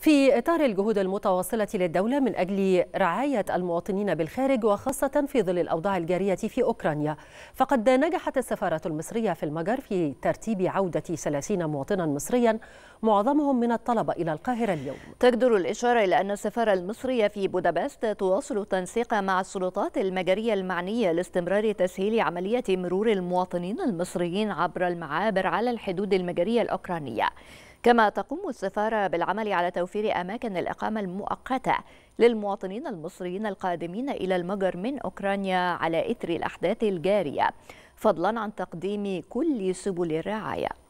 في إطار الجهود المتواصلة للدولة من أجل رعاية المواطنين بالخارج وخاصة في ظل الأوضاع الجارية في أوكرانيا فقد نجحت السفارة المصرية في المجر في ترتيب عودة 30 مواطنا مصريا معظمهم من الطلبة إلى القاهرة اليوم تجدر الإشارة إلى أن السفارة المصرية في بودابست تواصل التنسيق مع السلطات المجرية المعنية لاستمرار تسهيل عملية مرور المواطنين المصريين عبر المعابر على الحدود المجرية الأوكرانية كما تقوم السفارة بالعمل على توفير أماكن الإقامة المؤقتة للمواطنين المصريين القادمين إلى المجر من أوكرانيا على إثر الأحداث الجارية فضلا عن تقديم كل سبل الرعاية